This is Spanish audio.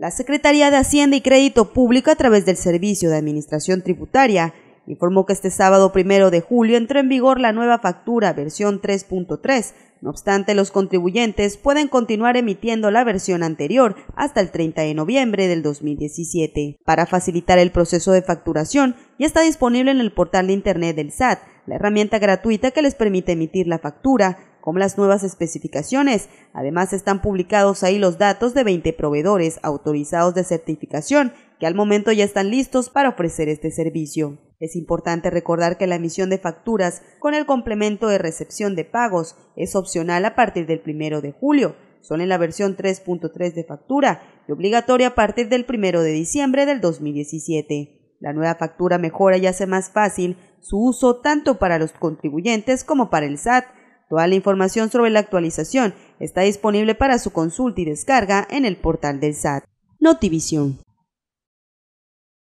La Secretaría de Hacienda y Crédito Público a través del Servicio de Administración Tributaria informó que este sábado primero de julio entró en vigor la nueva factura versión 3.3. No obstante, los contribuyentes pueden continuar emitiendo la versión anterior hasta el 30 de noviembre del 2017. Para facilitar el proceso de facturación, ya está disponible en el portal de Internet del SAT la herramienta gratuita que les permite emitir la factura como las nuevas especificaciones. Además, están publicados ahí los datos de 20 proveedores autorizados de certificación que al momento ya están listos para ofrecer este servicio. Es importante recordar que la emisión de facturas con el complemento de recepción de pagos es opcional a partir del 1 de julio, son en la versión 3.3 de factura y obligatoria a partir del 1 de diciembre del 2017. La nueva factura mejora y hace más fácil su uso tanto para los contribuyentes como para el SAT, Toda la información sobre la actualización está disponible para su consulta y descarga en el portal del SAT. Notivisión.